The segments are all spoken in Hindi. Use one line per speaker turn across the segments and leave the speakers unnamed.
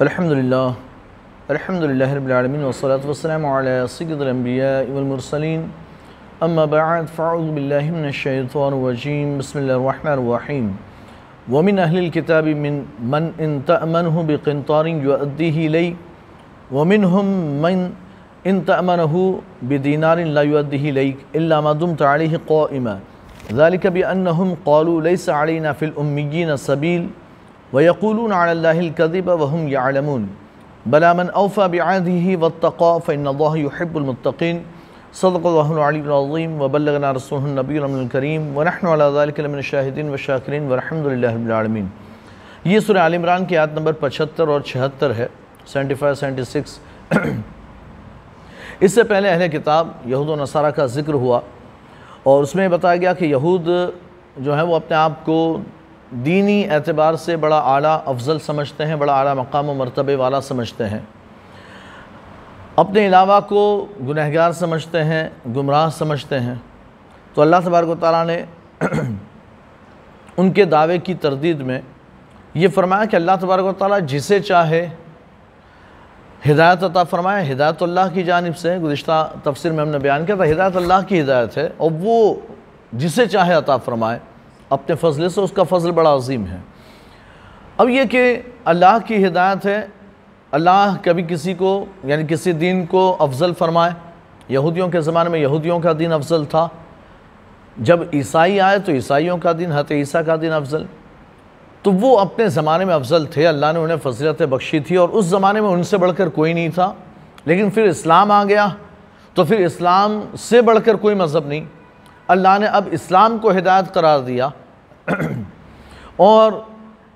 الحمد لله الحمد لله رب العالمين والصلاة والسلام على سيد الأنبياء والمرسلين أما بعد فأعوذ بالله من الشيطان الرجيم بسم الله الرحمن الرحيم ومن أهل الكتاب من من إن تأمنه بقنطار يؤديه لي ومنهم من إن تأمنه بدينار لا يؤديه إليك إلا ما دمت عليه قائما ذلك بأنهم قالوا ليس علينا في الأميين سبيل वक़ूल अल्लाकब वहम यालमून बलामन अवफ़ा बदी वतक़ा फ़िनबुलमतिन सदक़ीम वबलना रसोलनबीकरीम वरहमल शाहिदीन व शाकरीन वरहमदिल्लामीन ये सुर इमरान की आयत नंबर पचहत्तर और छहत्तर है 75 फाइव सिक्स इससे पहले अहल किताब यहूद व नसारा का जिक्र हुआ और उसमें बताया गया कि यहूद जो है वो अपने आप को दीनी एतबार से बड़ा आला अफजल समझते हैं बड़ा आला मकाम व मरतबे वाला समझते हैं अपने अलावा को गुनहगार समझते हैं गुमराह समझते हैं तो अल्लाह तबारक ताली ने उनके दावे की तरदीद में ये फरमाया कि अल्लाह तबारक ताली जिसे चाहे हिदायत अता फ़रमाया हिदायत अल्लाह की जानब से गुज्तर तफसर में हमने बयान किया था हिदायत अल्लाह की हिदायत है और वो जिसे चाहे अता फ़रमाए अपने फजले से उसका फजल बड़ा अजीम है अब यह कि अल्लाह की हिदायत है अल्लाह कभी किसी को यानी किसी दीन को अफजल फरमाए यहूदियों के ज़माने में यहूदियों का दिन अफजल था जब ईसाई आए तो ईसाइयों का दिन हत ईसा का दिन अफजल तो वो अपने ज़माने में अफजल थे अल्लाह ने उन्हें फजलत बख्शी थी और उस ज़माने में उनसे बढ़कर कोई नहीं था लेकिन फिर इस्लाम आ गया तो फिर इस्लाम से बढ़कर कोई मज़हब नहीं अल्लाह ने अब इस्लाम को हिदायत करार दिया और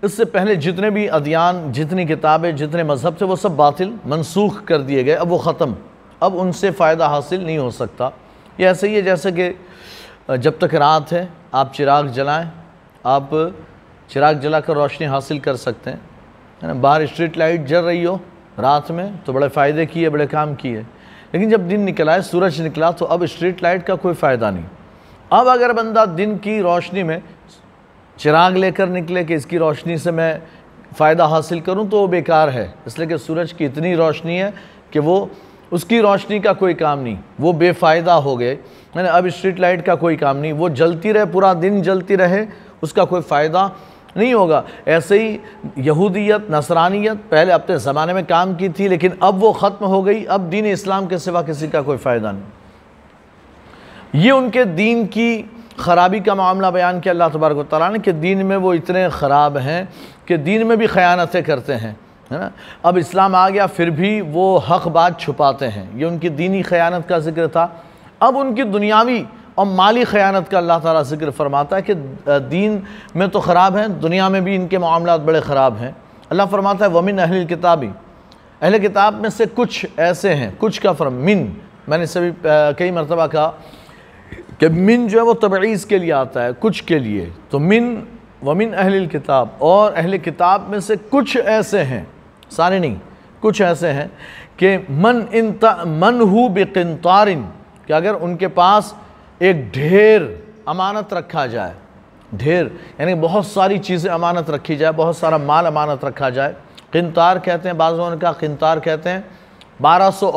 इससे पहले जितने भी अदियान जितनी किताबें जितने मज़हब थे वो सब बातिल मनसूख कर दिए गए अब वो ख़त्म अब उनसे फ़ायदा हासिल नहीं हो सकता ये ऐसे ही है जैसे कि जब तक रात है आप चिराग जलाएं आप चिराग जला कर रोशनी हासिल कर सकते हैं है ना बाहर स्ट्रीट लाइट जल रही हो रात में तो बड़े फ़ायदे किए बड़े काम किए लेकिन जब दिन निकला है सूरज निकला तो अब स्ट्रीट लाइट का कोई फ़ायदा नहीं अब अगर बंदा दिन की रोशनी में चिराग लेकर निकले कि इसकी रोशनी से मैं फ़ायदा हासिल करूं तो वो बेकार है इसलिए कि सूरज की इतनी रोशनी है कि वो उसकी रोशनी का कोई काम नहीं वो बेफ़ायदा हो गए मैंने अब स्ट्रीट लाइट का कोई काम नहीं वो जलती रहे पूरा दिन जलती रहे उसका कोई फ़ायदा नहीं होगा ऐसे ही यहूदियत नसरानियत पहले अपने ज़माने में काम की थी लेकिन अब वो ख़त्म हो गई अब दीन इस्लाम के सिवा किसी का कोई फ़ायदा नहीं ये उनके दीन की ख़राबी का मामला बयान किया अल्लाह तबारक ताली ने कि दीन में वो इतने ख़राब हैं कि दीन में भी ख़यानतें करते हैं है ना अब इस्लाम आ गया फिर भी वो हक़ बात छुपाते हैं ये उनकी दीनी ख़यानत का जिक्र था अब उनकी दुनियावी और माली ख़यानत का अल्लाह ताला जिक्र फरमाता है कि दीन में तो ख़राब हैं दुनिया में भी इनके मामला बड़े ख़राब हैं अल्लाह फरमाता है वमिन अहल किताबी अहल किताब में से कुछ ऐसे हैं कुछ का फरम मिन मैंने सभी कई मरतबा कहा कि मिन जो है वो तबीज़ के लिए आता है कुछ के लिए तो मिन व मिन अहल किताब और अहल किताब में से कुछ ऐसे हैं सारे नहीं कुछ ऐसे हैं कि मन इन मन हु बेकिनतारिन कि अगर उनके पास एक ढेर अमानत रखा जाए ढेर यानी बहुत सारी चीज़ें अमानत रखी जाए बहुत सारा माल अमानत रखा जाए किनतार कहते हैं बाज़ों का किनतार कहते हैं बारह सौ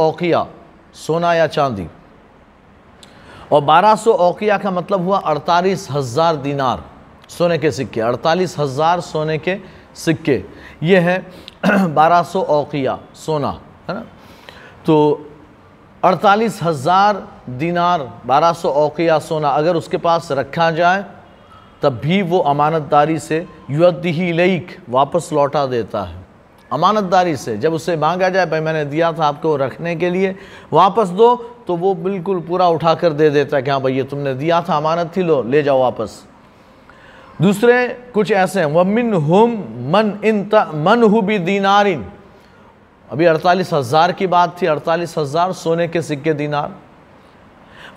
सोना या चांदी और 1200 सौ ओकिया का मतलब हुआ अड़तालीस हज़ार दीनार सोने के सिक्के अड़तालीस हज़ार सोने के सिक्के ये है 1200 सौ ओकिया सोना है ना तो अड़तालीस हज़ार दीनार 1200 सौ ओकिया सोना अगर उसके पास रखा जाए तब भी वो अमानतदारी से युद्ध ही लईक वापस लौटा देता है अमानतदारी से जब उससे मांगा जाए भाई मैंने दिया था आपको रखने के लिए वापस दो तो वो बिल्कुल पूरा उठा कर दे देता है कि हाँ भैया तुमने दिया था अमानत थी लो ले जाओ वापस दूसरे कुछ ऐसे हैं वमिन हुम मन इन मन हु भी दीनारिन अभी अड़तालीस हज़ार की बात थी अड़तालीस हज़ार सोने के सिक्के दीनार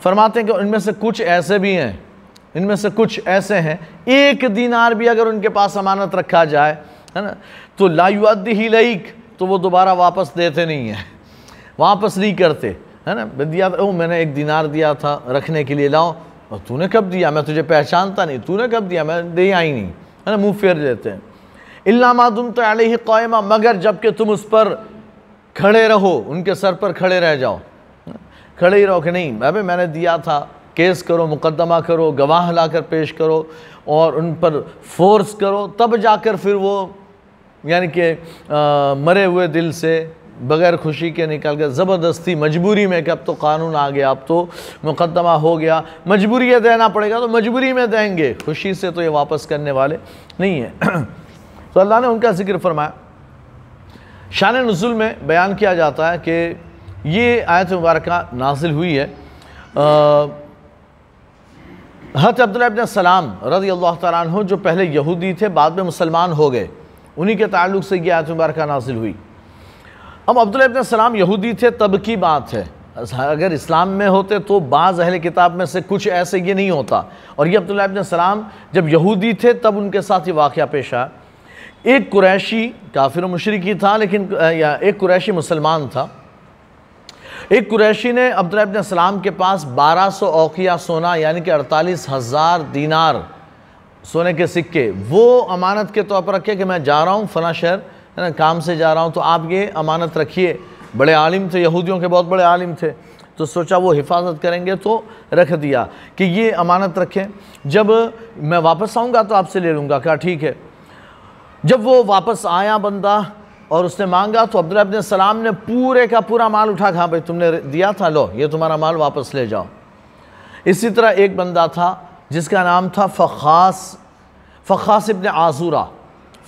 फरमाते हैं कि इनमें से कुछ ऐसे भी हैं इनमें से कुछ ऐसे हैं एक दीनार भी अगर उनके पास अमानत रखा जाए है ना तो लायुद ही लईक तो वो दोबारा वापस देते नहीं हैं वापस नहीं करते है ना दिया ओ मैंने एक दिनार दिया था रखने के लिए लाओ और तूने कब दिया मैं तुझे पहचानता नहीं तूने कब दिया मैं दे आई नहीं है ना मुँह फेर लेते हैं इलामा तुम तो अल ही क़ायमा मगर जबकि तुम उस पर खड़े रहो उनके सर पर खड़े रह जाओ खड़े ही रहो कि नहीं अब मैंने दिया था केस करो मुकदमा करो गवाह लाकर पेश करो और उन पर फोर्स करो तब जाकर फिर वो यानी कि मरे हुए दिल से बग़ैर खुशी के निकल गया ज़बरदस्ती मजबूरी में कि अब तो कानून आ गया अब तो मुकदमा हो गया मजबूरी देना पड़ेगा तो मजबूरी में देंगे खुशी से तो ये वापस करने वाले नहीं हैं तो अल्लाह ने उनका जिक्र फरमाया शान नज़ुल में बयान किया जाता है कि ये आयत मुबारक नाजिल हुई है हत अब्दुल्ला सलाम रज़ी अल्लाह तु जो पहले यहूदी थे बाद में मुसलमान हो गए उन्हीं के ताल्लुक से यह आयत मुबारक नाजिल हुई अब अब्दुल सलाम यहूदी थे तब की बात है अगर इस्लाम में होते तो बाज़ अहल किताब में से कुछ ऐसे ये नहीं होता और ये अब्दुल्ला सलाम जब यहूदी थे तब उनके साथ ये वाक़ पेश आया एक कुरैशी काफिर मशरकी था लेकिन या एक कुरैशी मुसलमान था एक कुरैशी ने अब्दुल्ला सलाम के पास बारह सौ औकिया सोना यानी कि अड़तालीस हज़ार दीनार सोने के सिक्के वो अमानत के तौर पर रखे कि मैं जा रहा हूँ फ़ला शहर है ना काम से जा रहा हूँ तो आप ये अमानत रखिए बड़े आलिम थे यहूदियों के बहुत बड़े आलिम थे तो सोचा वो हिफाजत करेंगे तो रख दिया कि ये अमानत रखें जब मैं वापस आऊँगा तो आपसे ले लूँगा क्या ठीक है जब वो वापस आया बंदा और उसने मांगा तो अब्दुल्ला इब्न सलाम ने पूरे का पूरा माल उठा कहा भाई तुमने दिया था लो ये तुम्हारा माल वापस ले जाओ इसी तरह एक बंदा था जिसका नाम था फ़ास फ़ास इबन आज़ूरा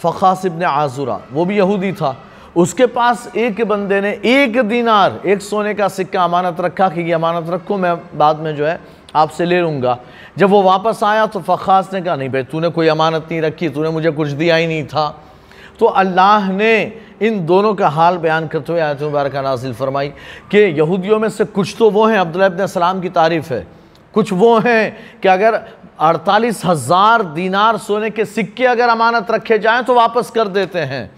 फ़ास इबन आज़ूरा वो भी यहूदी था उसके पास एक बंदे ने एक दिनार एक सोने का सिक्का अमानत रखा कि ये अमानत रखो मैं बाद में जो है आपसे ले लूँगा जब वो वापस आया तो फ़ास ने कहा नहीं भाई तूने कोई अमानत नहीं रखी तूने मुझे कुछ दिया ही नहीं था तो अल्लाह ने इन दोनों का हाल बयान करते हुए आयत मुबारक नाजिल फरमाई कि यहूदियों में से कुछ तो वो हैं अब्दुल्ला सलाम की तारीफ़ है कुछ वो हैं कि अगर अड़तालीस हज़ार दीनार सोने के सिक्के अगर अमानत रखे जाएं तो वापस कर देते हैं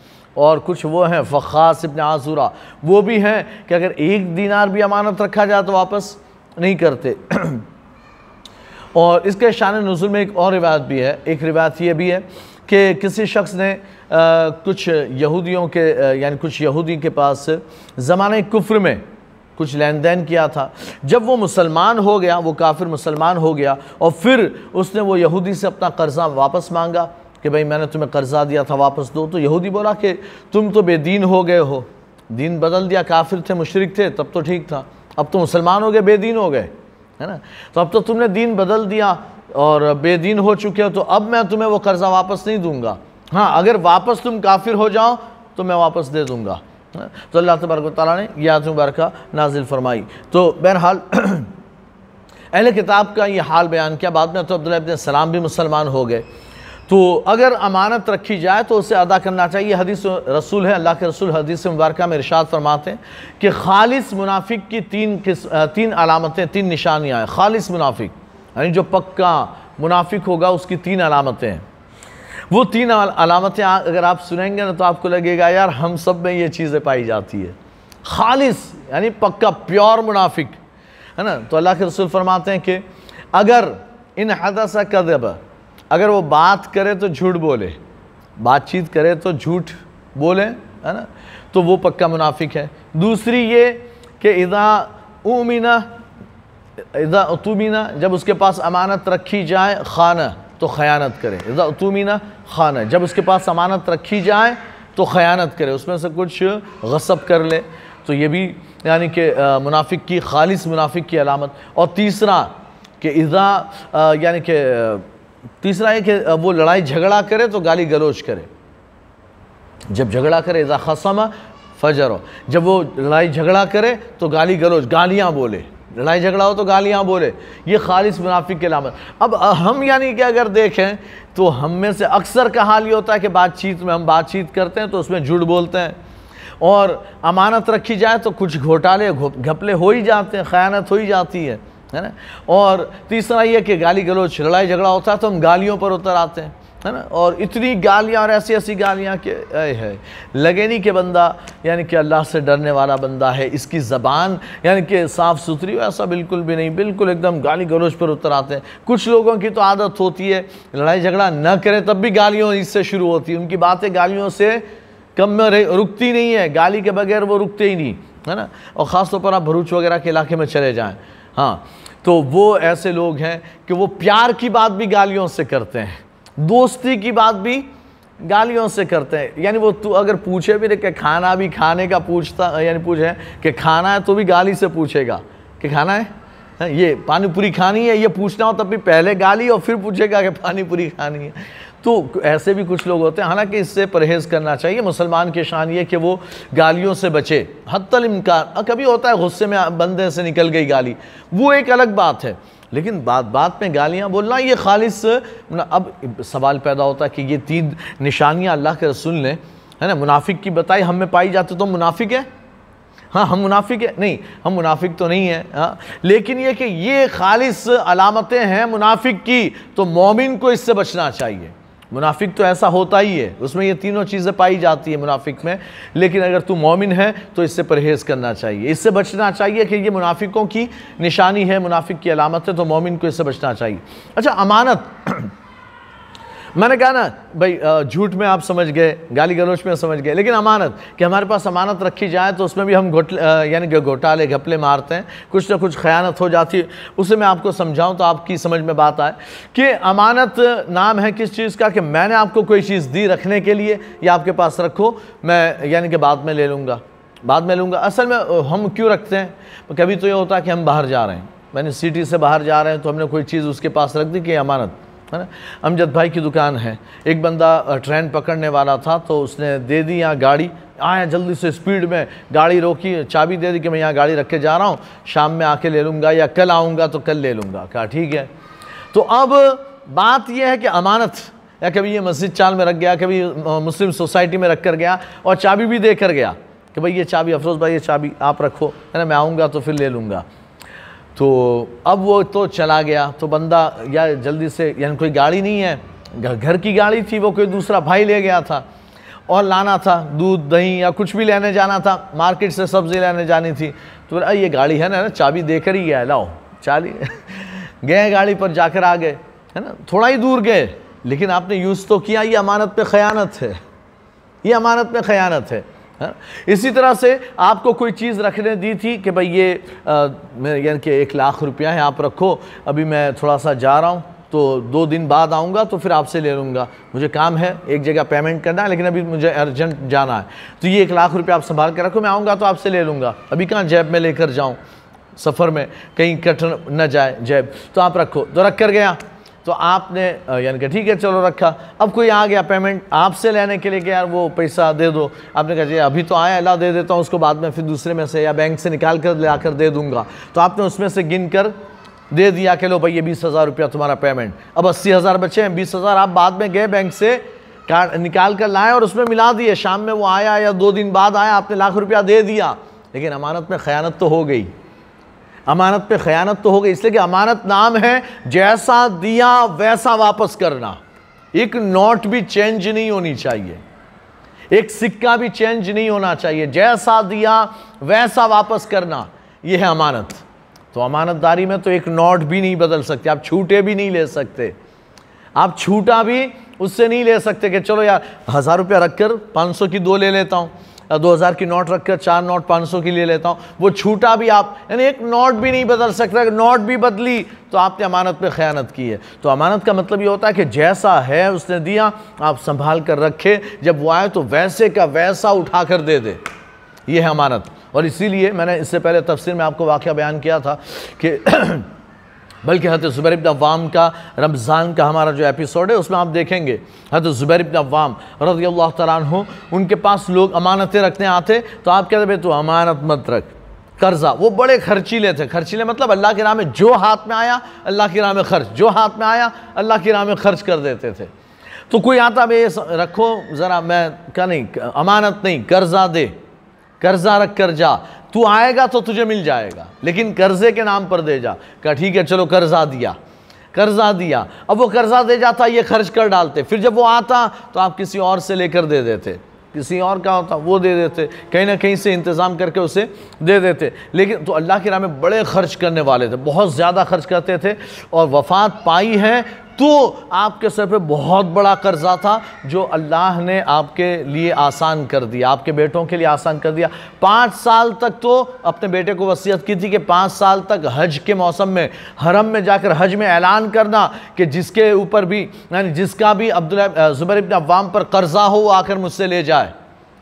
और कुछ वो हैं फ़ास इबन आसूरा वो भी हैं कि अगर एक दीनार भी अमानत रखा जाए तो वापस नहीं करते और इसके शान नज़ुल में एक और रिवायत भी है एक रिवायत ये भी है कि किसी शख्स ने आ, कुछ यहूदियों के यानी कुछ यहूदी के पास ज़माने कुफ्र में कुछ लेन देन किया था जब वो मुसलमान हो गया वो काफिर मुसलमान हो गया और फिर उसने वो यहूदी से अपना कर्ज़ा वापस मांगा कि भाई मैंने तुम्हें कर्ज़ा दिया था वापस दो तो यहूदी बोला कि तुम तो बेदीन हो गए हो दीन बदल दिया काफिर थे मुशरक थे तब तो ठीक था अब तो मुसलमान हो गए बेदीन हो गए है ना तो अब तो तुमने दीन बदल दिया और बेदीन हो चुके हो तो अब मैं तुम्हें वो कर्ज़ा वापस नहीं दूंगा हाँ अगर वापस तुम काफिर हो जाओ तो मैं वापस दे दूंगा तो अल्लाह तबरक ताली ने याद मुबारक नाजिल फरमाई तो बहरहाल अहल किताब का ये हाल बयान किया बाद में तो अब्दुल्ला सलाम भी मुसलमान हो गए तो अगर अमानत रखी जाए तो उसे अदा करना चाहिए हदीस रसूल है अल्लाह के रसूल हदीस मुबारक में इरशाद फरमाते हैं कि खालिस मुनाफिक की तीन किस तीन अलामतें तीन निशानियाँ हैं खालिस मुनाफिक यानी जो पक्का मुनाफिक होगा उसकी तीन अलामतें हैं वो तीन अलामतें अगर आप सुनेंगे ना तो आपको लगेगा यार हम सब में ये चीज़ें पाई जाती है खालिस यानी पक्का प्योर मुनाफिक है ना तो अल्लाह के रसूल फरमाते हैं कि अगर इन हदसा कदब अगर वो बात करे तो झूठ बोले बातचीत करे तो झूठ बोले है ना तो वो पक्का मुनाफिक है दूसरी ये कि इदा उमिना इदा उतुमिना जब उसके पास अमानत रखी जाए खाना तो ख़यानत करें इदा उतुमिना खाना जब उसके पास अमानत रखी जाए तो ख़यानत करे उसमें से कुछ गसब कर ले तो ये भी यानी कि मुनाफिक की खालिस मुनाफिक की अलामत और तीसरा कि इज़ा यानी कि तीसरा है कि वो लड़ाई झगड़ा करे तो गाली गलोच करे जब झगड़ा करे इज़ा खसम फजर जब वो लड़ाई झगड़ा करे तो गाली गलोच गालियाँ बोले लड़ाई झगड़ा हो तो गालियाँ बोले ये खालिश मुनाफिक के लामत अब हम यानी कि अगर देखें तो हम में से अक्सर का हाल ये होता है कि बातचीत में हम बातचीत करते हैं तो उसमें झूठ बोलते हैं और अमानत रखी जाए तो कुछ घोटाले घपले हो ही जाते हैं खयानत हो ही जाती है है ना और तीसरा ये कि गाली गलोच लड़ाई झगड़ा होता है तो हम गालियों पर उतर आते हैं है ना और इतनी गालियाँ और ऐसी ऐसी गालियाँ के आए है लगे नहीं कि बंदा यानी कि अल्लाह से डरने वाला बंदा है इसकी ज़बान यानी कि साफ़ सुथरी हो ऐसा बिल्कुल भी नहीं बिल्कुल एकदम गाली गलोज पर उतर आते हैं कुछ लोगों की तो आदत होती है लड़ाई झगड़ा न करें तब भी गालियों इससे शुरू होती है उनकी बातें गालियों से कम में रुकती नहीं है गाली के बगैर वो रुकते ही नहीं है ना और ख़ास तौर पर आप भरूच वगैरह के इलाके में चले जाएँ हाँ तो वो ऐसे लोग हैं कि वो प्यार की बात भी गालियों से करते हैं दोस्ती की बात भी गालियों से करते हैं यानी वो तू अगर पूछे भी कि खाना भी खाने का पूछता यानी पूछे कि खाना है तो भी गाली से पूछेगा कि खाना है हाँ, ये पानी पूरी खानी है ये पूछना हो तब भी पहले गाली और फिर पूछेगा कि पानी पूरी खानी है तो ऐसे भी कुछ लोग होते हैं हालांकि इससे परहेज़ करना चाहिए मुसलमान की शान ये कि वो गालियों से बचे हत्तल इम्कान कभी होता है गुस्से में बंदे से निकल गई गाली वो एक अलग बात है लेकिन बात बात में गालियाँ बोलना ये खालिश अब सवाल पैदा होता है कि ये तीन निशानियाँ अल्लाह के रसूल ने है ना मुनाफिक की बताई हम में पाई जाती तो मुनाफिक है हाँ हम मुनाफिक है नहीं हम मुनाफिक तो नहीं है हाँ लेकिन ये कि ये खालिस अलामतें हैं मुनाफिक की तो मोमिन को इससे बचना चाहिए मुनाफिक तो ऐसा होता ही है उसमें ये तीनों चीज़ें पाई जाती है मुनाफिक में लेकिन अगर तू मोमिन है तो इससे परहेज़ करना चाहिए इससे बचना चाहिए कि ये मुनाफिकों की निशानी है मुनाफिक की अलामत है तो मोमिन को इससे बचना चाहिए अच्छा अमानत मैंने कहा ना भाई झूठ में आप समझ गए गाली गलोच में समझ गए लेकिन अमानत कि हमारे पास अमानत रखी जाए तो उसमें भी हम घोटले यानी कि घोटाले घपले मारते हैं कुछ ना कुछ खयानत हो जाती है उसे मैं आपको समझाऊं तो आपकी समझ में बात आए कि अमानत नाम है किस चीज़ का कि मैंने आपको कोई चीज़ दी रखने के लिए या आपके पास रखो मैं यानी कि बाद में ले लूँगा बाद में लूँगा असल में हम क्यों रखते हैं कभी तो ये होता है कि हम बाहर जा रहे हैं मैंने सिटी से बाहर जा रहे हैं तो हमने कोई चीज़ उसके पास रख दी कि अमानत है ना अमजद भाई की दुकान है एक बंदा ट्रेन पकड़ने वाला था तो उसने दे दी यहाँ गाड़ी आया जल्दी से स्पीड में गाड़ी रोकी चाबी दे दी कि मैं यहाँ गाड़ी रख के जा रहा हूँ शाम में आके ले लूँगा या कल आऊँगा तो कल ले लूँगा कहा ठीक है तो अब बात यह है कि अमानत या कभी ये मस्जिद चाल में रख गया कभी मुस्लिम सोसाइटी में रख कर गया और चाबी भी दे कर गया कि भाई ये चाबी अफरोज़ भाई ये चाबी आप रखो है ना मैं आऊँगा तो फिर ले लूँगा तो अब वो तो चला गया तो बंदा या जल्दी से यानी कोई गाड़ी नहीं है घर की गाड़ी थी वो कोई दूसरा भाई ले गया था और लाना था दूध दही या कुछ भी लेने जाना था मार्केट से सब्ज़ी लेने जानी थी तो बोला ये गाड़ी है ना चाबी देकर ही गया लाओ चाली गए गाड़ी पर जाकर आ गए है ना थोड़ा ही दूर गए लेकिन आपने यूज़ तो किया ये अमानत पे ख़यानत है ये अमानत पे ख़यानत है है हाँ? इसी तरह से आपको कोई चीज़ रखने दी थी कि भाई ये यानी कि एक लाख रुपया है आप रखो अभी मैं थोड़ा सा जा रहा हूँ तो दो दिन बाद आऊँगा तो फिर आपसे ले लूँगा मुझे काम है एक जगह पेमेंट करना है लेकिन अभी मुझे अर्जेंट जाना है तो ये एक लाख रुपया आप संभाल के रखो मैं आऊँगा तो आपसे ले लूँगा अभी कहाँ जैब में लेकर जाऊँ सफ़र में कहीं कट न जाए जैब तो आप रखो तो रख कर गया तो आपने यानी कि ठीक है चलो रखा अब कोई आ गया पेमेंट आपसे लेने के लिए कि यार वो पैसा दे दो आपने कहा जी अभी तो आया ला दे देता हूँ उसको बाद में फिर दूसरे में से या बैंक से निकाल कर ला कर दे दूँगा तो आपने उसमें से गिन कर दे दिया कि लो भाई ये बीस हज़ार रुपया तुम्हारा पेमेंट अब अस्सी हज़ार बचे हैं बीस हज़ार आप बाद में गए बैंक से कार्ड निकाल कर लाए और उसमें मिला दिए शाम में वो आया या दो दिन बाद आया आपने लाख रुपया दे दिया लेकिन अमानत में ख़यानत तो हो गई अमानत पे खयानत तो हो गई इसलिए कि अमानत नाम है जैसा दिया वैसा वापस करना एक नोट भी चेंज नहीं होनी चाहिए एक सिक्का भी चेंज नहीं होना चाहिए जैसा दिया वैसा वापस करना यह है अमानत तो अमानतदारी में तो एक नोट भी नहीं बदल सकते आप छूटे भी नहीं ले सकते आप छूटा भी उससे नहीं ले सकते कि चलो यार हज़ार रुपया रख कर पाँच सौ की दो ले लेता हूँ 2000 की नोट रखकर चार नोट 500 के लिए लेता हूँ वो छूटा भी आप यानी एक नोट भी नहीं बदल सकता नोट भी बदली तो आपने अमानत पे ख़यानत की है तो अमानत का मतलब ये होता है कि जैसा है उसने दिया आप संभाल कर रखे जब वो आए तो वैसे का वैसा उठा कर दे दे ये है अमानत और इसीलिए मैंने इससे पहले तफसीर में आपको वाक़ बयान किया था कि बल्कि हत ज़ुबैर इब्न अवाम का रमज़ान का हमारा जो एपिसोड है उसमें आप देखेंगे हत ज़ुबैर इब्न अवाम रजी अल्लाह तु उनके पास लोग अमानतें रखने आते तो आप कहते भाई तू अमानत मत रख कर्ज़ा वो बड़े खर्चीले थे खर्चीले मतलब अल्लाह के नाम में जो हाथ में आया अल्लाह के नाम में खर्च जो हाथ में आया अल्लाह के नाम में खर्च कर देते थे तो कोई आता भाई रखो ज़रा मैं क्या नहीं अमानत नहीं कर्ज़ा दे कर्ज़ा रख कर जा तू आएगा तो तुझे मिल जाएगा लेकिन कर्जे के नाम पर दे जा कहा ठीक है चलो कर्जा दिया कर्जा दिया अब वो कर्जा दे जाता ये खर्च कर डालते फिर जब वो आता तो आप किसी और से लेकर दे देते किसी और का होता वो दे देते कहीं ना कहीं से इंतज़ाम करके उसे दे देते लेकिन तो अल्लाह के राह में बड़े खर्च करने वाले थे बहुत ज़्यादा खर्च करते थे और वफात पाई है तो आपके सर पे बहुत बड़ा कर्जा था जो अल्लाह ने आपके लिए आसान कर दिया आपके बेटों के लिए आसान कर दिया पाँच साल तक तो अपने बेटे को वसीयत की थी कि पाँच साल तक हज के मौसम में हरम में जाकर हज में ऐलान करना कि जिसके ऊपर भी यानी जिसका भी अब्दुल ज़ुबर इब्न अवाम पर कर्ज़ा हो वो आकर मुझसे ले जाए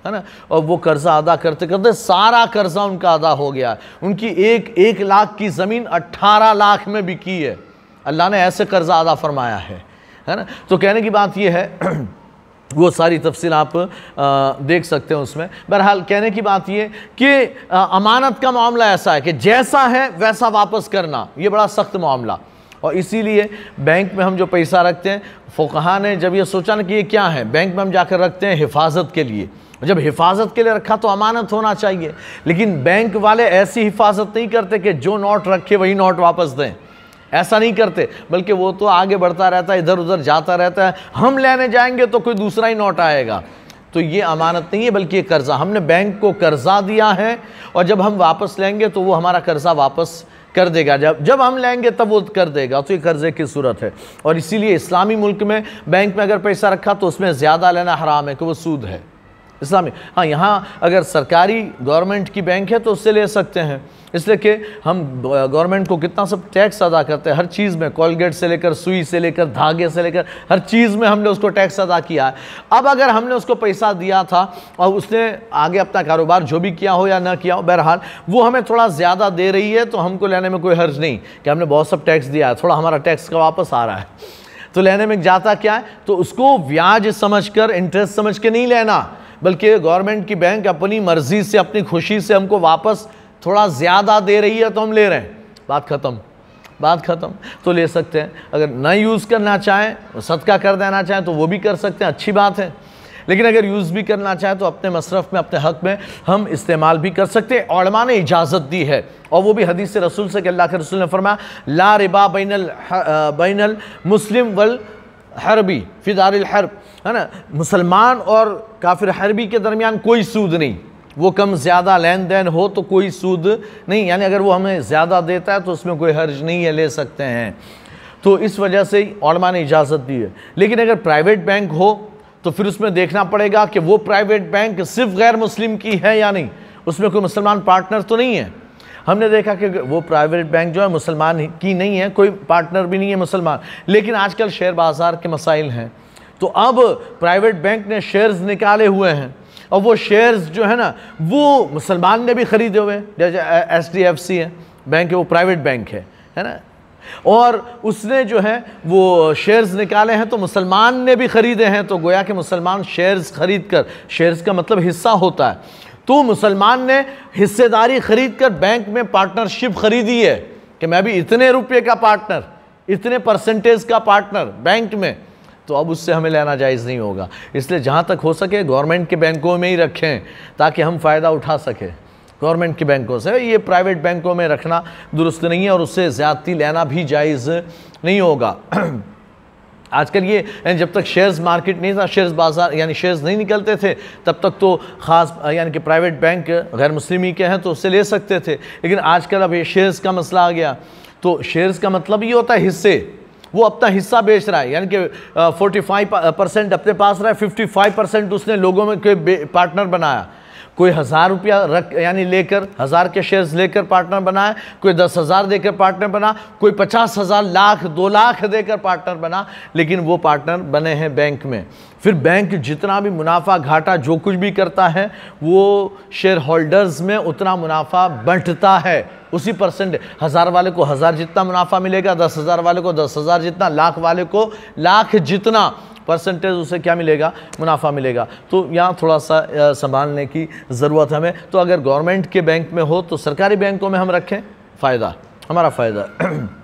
है ना और वो कर्ज़ा अदा करते करते सारा कर्ज़ा उनका अदा हो गया उनकी एक एक लाख की ज़मीन अट्ठारह लाख में बिकी है अल्लाह ने ऐसे कर्जा अदा फरमाया है है ना तो कहने की बात यह है वो सारी तफसील आप आ, देख सकते हैं उसमें बहरहाल कहने की बात ये कि आ, अमानत का मामला ऐसा है कि जैसा है वैसा वापस करना ये बड़ा सख्त मामला और इसीलिए बैंक में हम जो पैसा रखते हैं फोकहा ने जब ये सोचा ना कि ये क्या है बैंक में हम जाकर रखते हैं हिफाजत के लिए जब हिफाजत के लिए रखा तो अमानत होना चाहिए लेकिन बैंक वाले ऐसी हिफाजत नहीं करते कि जो नोट रखे वही नोट वापस दें ऐसा नहीं करते बल्कि वो तो आगे बढ़ता रहता है इधर उधर जाता रहता है हम लेने जाएंगे तो कोई दूसरा ही नोट आएगा तो ये अमानत नहीं है बल्कि ये कर्ज़ा हमने बैंक को कर्ज़ा दिया है और जब हम वापस लेंगे तो वो हमारा कर्ज़ा वापस कर देगा जब जब हम लेंगे तब वो कर देगा तो ये कर्ज़े की सूरत है और इसीलिए इस्लामी मुल्क में बैंक में अगर पैसा रखा तो उसमें ज़्यादा लेना हराम है कि वो सूद है इस्लामी हाँ यहाँ अगर सरकारी गवर्नमेंट की बैंक है तो उससे ले सकते हैं इसलिए कि हम गवर्नमेंट को कितना सब टैक्स अदा करते हैं हर चीज़ में कोलगेट से लेकर सुई से लेकर धागे से लेकर हर चीज़ में हमने उसको टैक्स अदा किया है अब अगर हमने उसको पैसा दिया था और उसने आगे अपना कारोबार जो भी किया हो या ना किया हो बहरहाल वो हमें थोड़ा ज़्यादा दे रही है तो हमको लेने में कोई हर्ज नहीं कि हमने बहुत सब टैक्स दिया है थोड़ा हमारा टैक्स का वापस आ रहा है तो लेने में जाता क्या है तो उसको ब्याज समझकर इंटरेस्ट समझ के नहीं लेना बल्कि गवर्नमेंट की बैंक अपनी मर्जी से अपनी खुशी से हमको वापस थोड़ा ज़्यादा दे रही है तो हम ले रहे हैं बात ख़त्म बात ख़त्म तो ले सकते हैं अगर ना यूज़ करना चाहें सदका कर देना चाहें तो वो भी कर सकते हैं अच्छी बात है लेकिन अगर यूज़ भी करना चाहें तो अपने मशरफ़ में अपने हक़ में हम इस्तेमाल भी कर सकते हैं औरमा ने इजाज़त दी है और वो भी हदीस रसूल से कि अल्लाह के रसूल ने फरमाया ला रिबा बैनल बैनल मुस्लिम वल हरबी फिदारिल हरब है ना मुसलमान और काफिर हरबी के दरमियान कोई सूद नहीं वो कम ज़्यादा लेन देन हो तो कोई सूद नहीं यानी अगर वो हमें ज़्यादा देता है तो उसमें कोई हर्ज नहीं है ले सकते हैं तो इस वजह से और ने इजाज़त दी है लेकिन अगर प्राइवेट बैंक हो तो फिर उसमें देखना पड़ेगा कि वो प्राइवेट बैंक सिर्फ गैर मुस्लिम की है या नहीं उसमें कोई मुसलमान पार्टनर तो नहीं है हमने देखा कि वो प्राइवेट बैंक जो है मुसलमान की नहीं है कोई पार्टनर भी नहीं है मुसलमान लेकिन आजकल शेयर बाज़ार के मसाइल हैं तो अब प्राइवेट बैंक ने शेयर्स निकाले हुए हैं और वो शेयर्स जो है ना वो मुसलमान ने भी ख़रीदे हुए जैसे एस डी एफ सी है बैंक है वो प्राइवेट बैंक है है ना और उसने जो है वो शेयर्स निकाले हैं तो मुसलमान ने भी ख़रीदे हैं तो गोया कि मुसलमान शेयर्स ख़रीद कर शेयर्स का मतलब हिस्सा होता है तो मुसलमान ने हिस्सेदारी ख़रीद कर बैंक में पार्टनरशिप ख़रीदी है कि मैं भी इतने रुपये का पार्टनर इतने परसेंटेज का पार्टनर बैंक में तो अब उससे हमें लेना जायज़ नहीं होगा इसलिए जहाँ तक हो सके गवर्नमेंट के बैंकों में ही रखें ताकि हम फ़ायदा उठा सकें गवर्नमेंट के बैंकों से ये प्राइवेट बैंकों में रखना दुरुस्त नहीं है और उससे ज़्यादती लेना भी जायज़ नहीं होगा आजकल ये जब तक शेयर्स मार्केट नहीं था शेयर्स बाज़ार यानी शेयर्स नहीं निकलते थे तब तक तो ख़ास यानी कि प्राइवेट बैंक गैर मुस्लिम के हैं तो उससे ले सकते थे लेकिन आजकल अब ये शेयर्स का मसला आ गया तो शेयर्स का मतलब ये होता है हिस्से वो अपना हिस्सा बेच रहा है यानी कि 45 परसेंट अपने पास रहा है 55 परसेंट उसने लोगों में के पार्टनर बनाया कोई हज़ार रुपया रख यानी लेकर हज़ार के शेयर्स लेकर पार्टनर बनाए कोई दस हज़ार देकर पार्टनर बना कोई पचास हज़ार लाख दो लाख देकर पार्टनर बना लेकिन वो पार्टनर बने हैं बैंक में फिर बैंक जितना भी मुनाफा घाटा जो कुछ भी करता है वो शेयर होल्डर्स में उतना मुनाफा बंटता है उसी परसेंट हज़ार वाले को हज़ार जितना मुनाफा मिलेगा दस हज़ार वाले को दस हज़ार जितना लाख वाले को लाख जितना परसेंटेज उसे क्या मिलेगा मुनाफा मिलेगा तो यहाँ थोड़ा सा संभालने की ज़रूरत हमें तो अगर गवर्नमेंट के बैंक में हो तो सरकारी बैंकों में हम रखें फ़ायदा हमारा फ़ायदा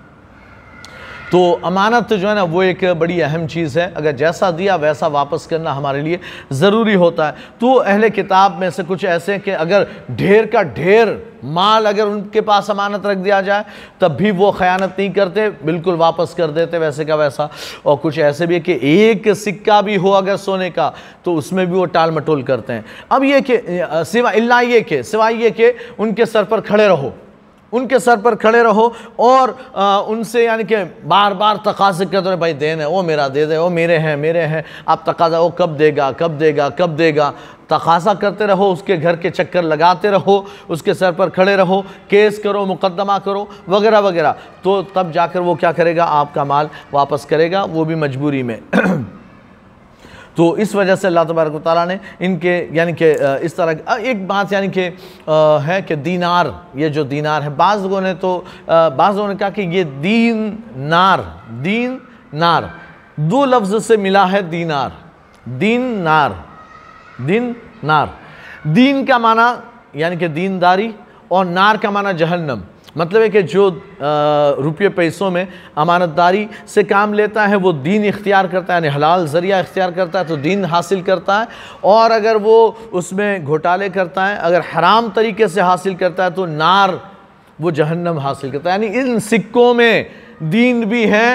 तो अमानत जो है ना वो एक बड़ी अहम चीज़ है अगर जैसा दिया वैसा वापस करना हमारे लिए ज़रूरी होता है तो अहले किताब में से कुछ ऐसे कि अगर ढेर का ढेर माल अगर उनके पास अमानत रख दिया जाए तब भी वो ख़यानत नहीं करते बिल्कुल वापस कर देते वैसे का वैसा और कुछ ऐसे भी है कि एक सिक्का भी हो अगर सोने का तो उसमें भी वो टाल मटोल करते हैं अब ये कि सिवा इल्ला ये के सिवा ये कि उनके सर पर खड़े रहो उनके सर पर खड़े रहो और आ, उनसे यानी कि बार बार तकाजे करते रहे भाई देने वो मेरा दे दे वो मेरे हैं मेरे हैं आप तकाजा वो कब देगा कब देगा कब देगा तकाजा करते रहो उसके घर के चक्कर लगाते रहो उसके सर पर खड़े रहो केस करो मुकदमा करो वगैरह वगैरह तो तब जाकर वो क्या करेगा आपका माल वापस करेगा वो भी मजबूरी में तो इस वजह से अल्लाह तबारक ताली ने इनके यानी कि इस तरह एक बात यानी कि है कि दीनार ये जो दीनार है बाज़ लोगों ने तो बाज़ लोगों ने कहा कि ये दीन नार दीन नार दो लफ्ज़ से मिला है दीनार दीन नार दीन नार दीन का माना यानी कि दीनदारी और नार का माना जहन्नम मतलब है कि जो रुपये पैसों में अमानतदारी से काम लेता है वो दीन इख्तियार करता है यानी हलाल ज़रिया इख्तियार करता है तो दीन हासिल करता है और अगर वो उसमें घोटाले करता है अगर हराम तरीके से हासिल करता है तो नार वो जहन्नम हासिल करता है यानी इन सिक्कों में दीन भी है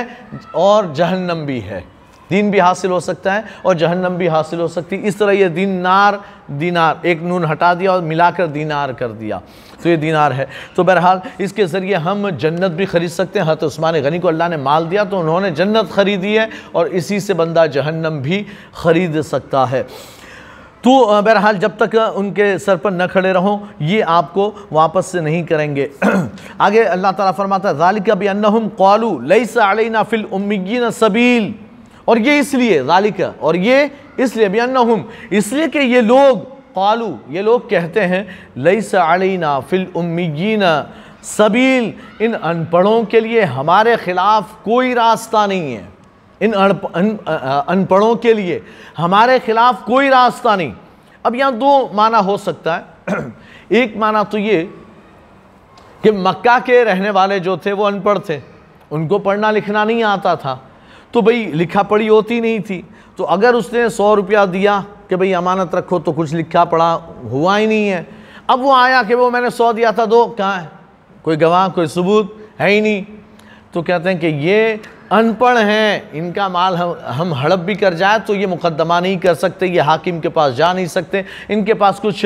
और जहन्नम भी है दीन भी हासिल हो सकता है और जहन्नम भी हासिल हो सकती है इस तरह ये दीनार दीनार एक नून हटा दिया और मिलाकर दीनार कर दिया तो ये दीनार है तो बहरहाल इसके ज़रिए हम जन्नत भी ख़रीद सकते हैं हत तो उस्मान गनी को अल्लाह ने माल दिया तो उन्होंने जन्नत ख़रीदी है और इसी से बंदा जहन्नम भी ख़रीद सकता है तो बहरहाल जब तक उनके सर पर न खड़े रहो ये आपको वापस से नहीं करेंगे आगे अल्लाह ताला फरमाता है जालिक अभी अनहम कौलू लई सा फिल उम्मीन सबील और ये इसलिए गालिका और ये इसलिए हम इसलिए कि ये लोग कालू ये लोग कहते हैं लई सलीना फिल उम्मीना सबील इन अनपढ़ों के लिए हमारे ख़िलाफ़ कोई रास्ता नहीं है इन अनपढ़ों के लिए हमारे ख़िलाफ़ कोई रास्ता नहीं अब यहाँ दो माना हो सकता है एक माना तो ये कि मक्का के रहने वाले जो थे वो अनपढ़ थे उनको पढ़ना लिखना नहीं आता था तो भाई लिखा पढ़ी होती नहीं थी तो अगर उसने सौ रुपया दिया कि भाई अमानत रखो तो कुछ लिखा पढ़ा हुआ ही नहीं है अब वो आया कि वो मैंने सौ दिया था दो कहाँ है कोई गवाह कोई सबूत है ही नहीं तो कहते हैं कि ये अनपढ़ हैं इनका माल हम हम हड़प भी कर जाए तो ये मुकदमा नहीं कर सकते ये हाकिम के पास जा नहीं सकते इनके पास कुछ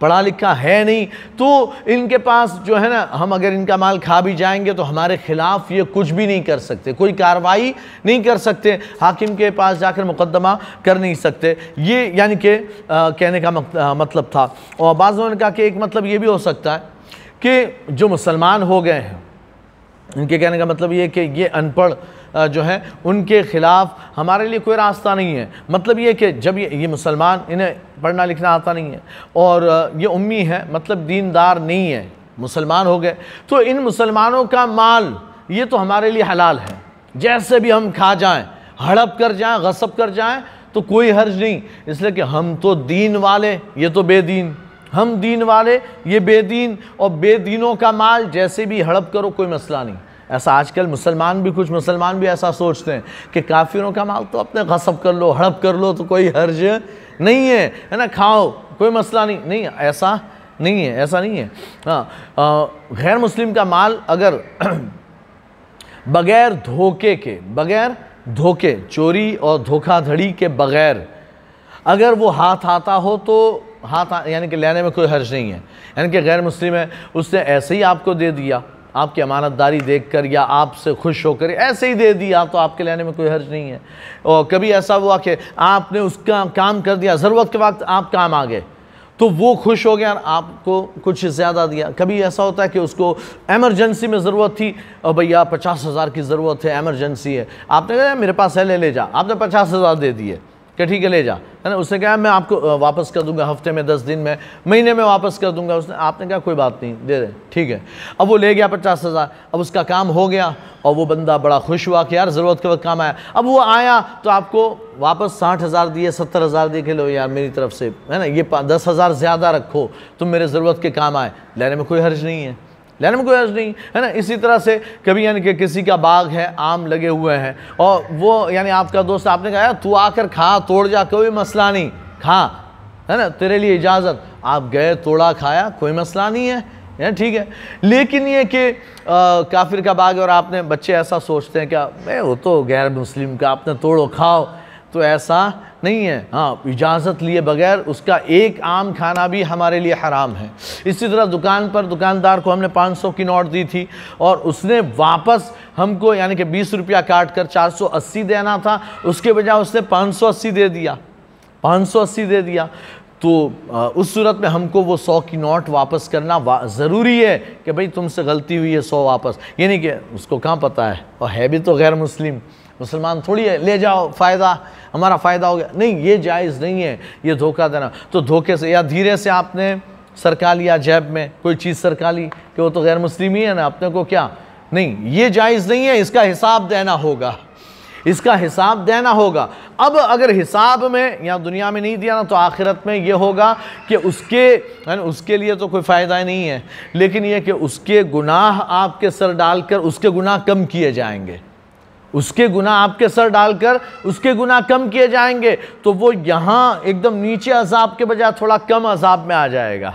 पढ़ा लिखा है नहीं तो इनके पास जो है ना हम अगर इनका माल खा भी जाएंगे तो हमारे ख़िलाफ़ ये कुछ भी नहीं कर सकते कोई कार्रवाई नहीं कर सकते हाकिम के पास जाकर मुकदमा कर नहीं सकते ये यानी कि कहने का मतलब था और बाज़ ने कहा कि एक मतलब ये भी हो सकता है कि जो मुसलमान हो गए हैं इनके कहने का मतलब ये कि ये अनपढ़ जो है उनके ख़िलाफ़ हमारे लिए कोई रास्ता नहीं है मतलब ये कि जब ये ये मुसलमान इन्हें पढ़ना लिखना आता नहीं है और ये उम्मी है मतलब दीनदार नहीं है मुसलमान हो गए तो इन मुसलमानों का माल ये तो हमारे लिए हलाल है जैसे भी हम खा जाएं हड़प कर जाएँ गसब कर जाएँ तो कोई हर्ज नहीं इसलिए कि हम तो दीन वाले ये तो बेदीन हम दीन वाले ये बेदीन और बेदीनों का माल जैसे भी हड़प करो कोई मसला नहीं ऐसा आजकल मुसलमान भी कुछ मुसलमान भी ऐसा सोचते हैं कि काफिरों का माल तो अपने गसब कर लो हड़प कर लो तो कोई हर्ज नहीं है है ना खाओ कोई मसला नहीं नहीं ऐसा नहीं है ऐसा नहीं है हाँ गैर मुस्लिम का माल अगर बगैर धोखे के बगैर धोखे चोरी और धोखाधड़ी के बगैर अगर वो हाथ आता हो तो हाथ यानी कि लेने में कोई हर्ज नहीं है यानी कि गैर मुस्लिम है उसने ऐसे ही आपको दे दिया आपकी अमानतदारी देख कर या आपसे खुश होकर ऐसे ही दे दिया तो आपके लेने में कोई हर्ज नहीं है और कभी ऐसा हुआ कि आपने उसका काम कर दिया ज़रूरत के वक्त आप काम आ गए तो वो खुश हो गया और आपको कुछ ज़्यादा दिया कभी ऐसा होता है कि उसको एमरजेंसी में ज़रूरत थी और भैया पचास हज़ार की ज़रूरत है एमरजेंसी है आपने कहा मेरे पास है ले ले जा आपने पचास हज़ार दे दिए कि ठीक है ले जा है ना उसने कहा मैं आपको वापस कर दूंगा हफ्ते में दस दिन में महीने में वापस कर दूंगा उसने आपने कहा कोई बात नहीं दे दे ठीक है अब वो ले गया पचास हज़ार अब उसका काम हो गया और वो बंदा बड़ा खुश हुआ कि यार ज़रूरत के वक्त काम आया अब वो आया तो आपको वापस साठ हज़ार दिए सत्तर हज़ार दिए के लो यार मेरी तरफ से है ना ये दस हज़ार ज़्यादा रखो तुम मेरे ज़रूरत के काम आए लेने में कोई हर्ज नहीं है लेने में कोई नहीं है ना इसी तरह से कभी यानी कि किसी का बाग है आम लगे हुए हैं और वो यानी आपका दोस्त आपने कहा तू आकर खा तोड़ जा कोई मसला नहीं खा है ना तेरे लिए इजाज़त आप गए तोड़ा खाया कोई मसला नहीं है है ठीक है लेकिन ये कि काफिर का बाग और आपने बच्चे ऐसा सोचते हैं कि वो तो गैर मुस्लिम का आपने तोड़ो खाओ तो ऐसा नहीं है हाँ इजाज़त लिए बगैर उसका एक आम खाना भी हमारे लिए हराम है इसी तरह दुकान पर दुकानदार को हमने 500 की नोट दी थी और उसने वापस हमको यानी कि 20 रुपया काट कर 480 देना था उसके बजाय उसने 580 दे दिया 580 दे दिया तो उस सूरत में हमको वो सौ की नोट वापस करना वा, ज़रूरी है कि भाई तुमसे गलती हुई है सौ वापस यानी कि उसको कहाँ पता है और है भी तो गैर मुस्लिम मुसलमान थोड़ी है ले जाओ फ़ायदा हमारा फ़ायदा हो गया नहीं ये जायज़ नहीं है ये धोखा देना तो धोखे से या धीरे से आपने सरका लिया जैब में कोई चीज़ सरका ली कि वो तो गैर मुस्लिम ही है ना अपने को क्या नहीं ये जायज़ नहीं है इसका हिसाब देना होगा इसका हिसाब देना होगा अब अगर हिसाब में या दुनिया में नहीं दिया ना तो आखिरत में ये होगा कि उसके है ना उसके लिए तो कोई फ़ायदा नहीं है लेकिन यह कि उसके गुनाह आपके सर डालकर उसके गुनाह कम किए जाएंगे उसके गुना आपके सर डालकर उसके गुना कम किए जाएंगे तो वो यहाँ एकदम नीचे अजाब के बजाय थोड़ा कम अजाब में आ जाएगा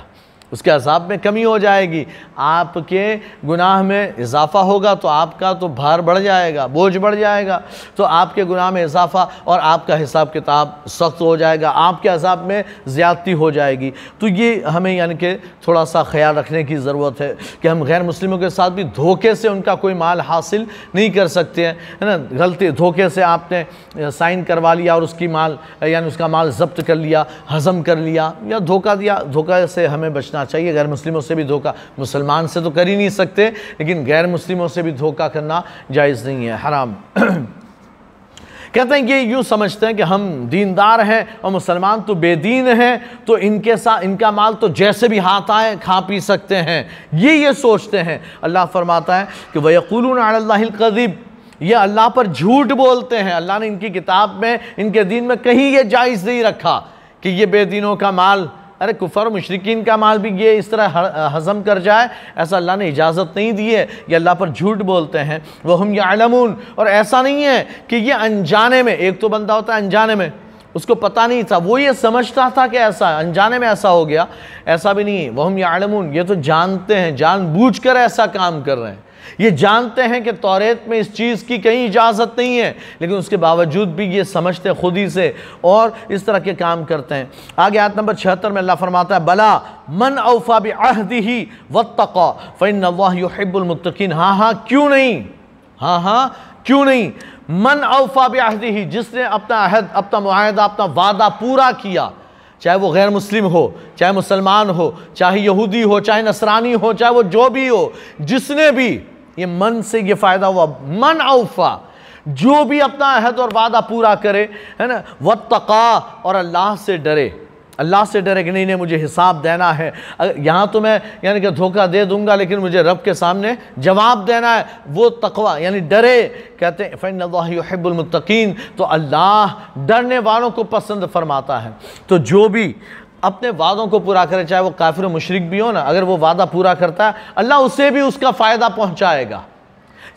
उसके अजाब में कमी हो जाएगी आपके गुनाह में इजाफा होगा तो आपका तो भार बढ़ जाएगा बोझ बढ़ जाएगा तो आपके गुनाह में इजाफा और आपका हिसाब किताब सख्त हो जाएगा आपके अजाब में ज़्यादती हो जाएगी तो ये हमें यानी कि थोड़ा सा ख्याल रखने की ज़रूरत है कि हम गैर मुस्लिमों के साथ भी धोखे से उनका कोई माल हासिल नहीं कर सकते हैं है ना गलती धोखे से आपने साइन करवा लिया और उसकी माल यानी उसका माल जब्त कर लिया हज़म कर लिया या धोखा दिया धोखा से हमें बचना बचना चाहिए गैर मुस्लिमों से भी धोखा मुसलमान से तो कर ही नहीं सकते लेकिन गैर मुस्लिमों से भी धोखा करना जायज़ नहीं है हराम कहते हैं कि यूँ समझते हैं कि हम दीनदार हैं और मुसलमान तो बेदीन हैं तो इनके साथ इनका माल तो जैसे भी हाथ आए खा पी सकते हैं ये ये सोचते हैं अल्लाह फरमाता है कि वयकुल अल्लाकदीब ये अल्लाह पर झूठ बोलते हैं अल्लाह ने इनकी किताब में इनके दीन में कहीं ये जायज़ नहीं रखा कि ये बेदीनों का माल अरे कुफर मुशरकिन का माल भी ये इस तरह हज़म कर जाए ऐसा अल्लाह ने इजाज़त नहीं दी है ये अल्लाह पर झूठ बोलते हैं वह हम यालमून और ऐसा नहीं है कि ये अनजाने में एक तो बंदा होता है अनजाने में उसको पता नहीं था वो ये समझता था कि ऐसा अनजाने में ऐसा हो गया ऐसा भी नहीं वह हम यालमून ये तो जानते हैं जानबूझ कर ऐसा काम कर रहे हैं ये जानते हैं कि तौरेत में इस चीज़ की कहीं इजाज़त नहीं है लेकिन उसके बावजूद भी ये समझते खुद ही से और इस तरह के काम करते हैं आगे आयत नंबर छिहत्तर में अल्लाह फरमाता है बला मन अवफा बहदी ही फ़ैन नवाहब्बुलमतकिन हाँ हाँ क्यों नहीं हाँ हाँ क्यों नहीं मन अवफा बहदी ही जिसने अपना अहद अपना माहदा अपना वादा पूरा किया चाहे वो गैर मुस्लिम हो चाहे मुसलमान हो चाहे यहूदी हो चाहे नसरानी हो चाहे वो जो भी हो जिसने भी ये मन से ये फ़ायदा हुआ मन औफा जो भी अपना अहद और वादा पूरा करे है ना तका और अल्लाह से डरे अल्लाह से डरे कि नहीं नहीं मुझे हिसाब देना है यहाँ तो मैं यानी कि धोखा दे दूंगा लेकिन मुझे रब के सामने जवाब देना है वो तकवा यानी डरे कहते हैं फ़ैनबुलमतकीन तो अल्लाह डरने वालों को पसंद फरमाता है तो जो भी अपने वादों को पूरा करे चाहे वो काफिर मशरक भी हो ना अगर वो वादा पूरा करता है अल्लाह उसे भी उसका फ़ायदा पहुँचाएगा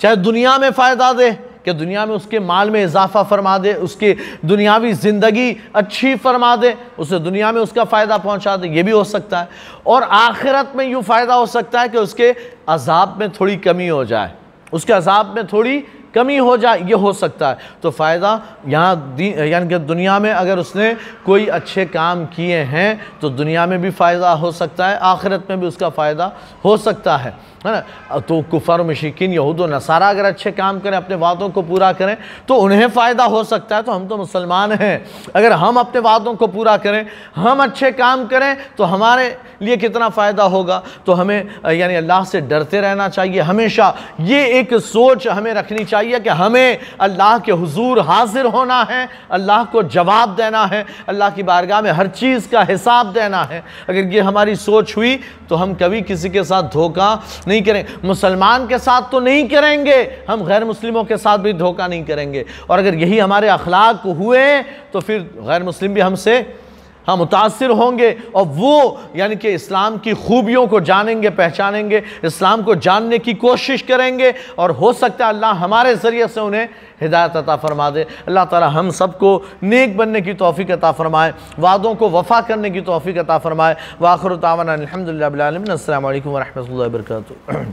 चाहे दुनिया में फ़ायदा दे कि दुनिया में उसके माल में इजाफा फरमा दे उसकी दुनियावी ज़िंदगी अच्छी फरमा दे उसे दुनिया में उसका फ़ायदा पहुँचा दे ये भी हो सकता है और आखिरत में यूँ फ़ायदा हो सकता है कि उसके अजाब में थोड़ी कमी हो जाए उसके अजाब में थोड़ी कमी हो जाए ये हो सकता है तो फ़ायदा यहाँ यानी कि दुनिया में अगर उसने कोई अच्छे काम किए हैं तो दुनिया में भी फ़ायदा हो सकता है आखिरत में भी उसका फ़ायदा हो सकता है है ना तो कुफर मशिकिन यहूद नसारा अगर अच्छे काम करें अपने वादों को पूरा करें तो उन्हें फ़ायदा हो सकता है तो हम तो मुसलमान हैं अगर हम अपने वादों को पूरा करें हम अच्छे काम करें तो हमारे लिए कितना फ़ायदा होगा तो हमें यानी अल्लाह से डरते रहना चाहिए हमेशा ये एक सोच हमें रखनी चाहिए कि हमें अल्लाह के हजूर हाजिर होना है अल्लाह को जवाब देना है अल्लाह की बारगाह में हर चीज़ का हिसाब देना है अगर ये हमारी सोच हुई तो हम कभी किसी के साथ धोखा नहीं करेंगे मुसलमान के साथ तो नहीं करेंगे हम गैर मुस्लिमों के साथ भी धोखा नहीं करेंगे और अगर यही हमारे अखलाक हुए तो फिर गैर मुस्लिम भी हमसे हम हाँ, मुतासर होंगे और वो यानी कि इस्लाम की खूबियों को जानेंगे पहचानेंगे इस्लाम को जानने की कोशिश करेंगे और हो सकता है अल्लाह हमारे ज़रिए से उन्हें हिदायत अता फरमा दे अल्लाह ताला हम सबको नेक बनने की तोफ़ी अता फ़रमाए वादों को वफ़ा करने की तोफ़ी अता फ़रमाए वाखर तावन अलहमदिल्लाबलमिन असल वरहमल वर्का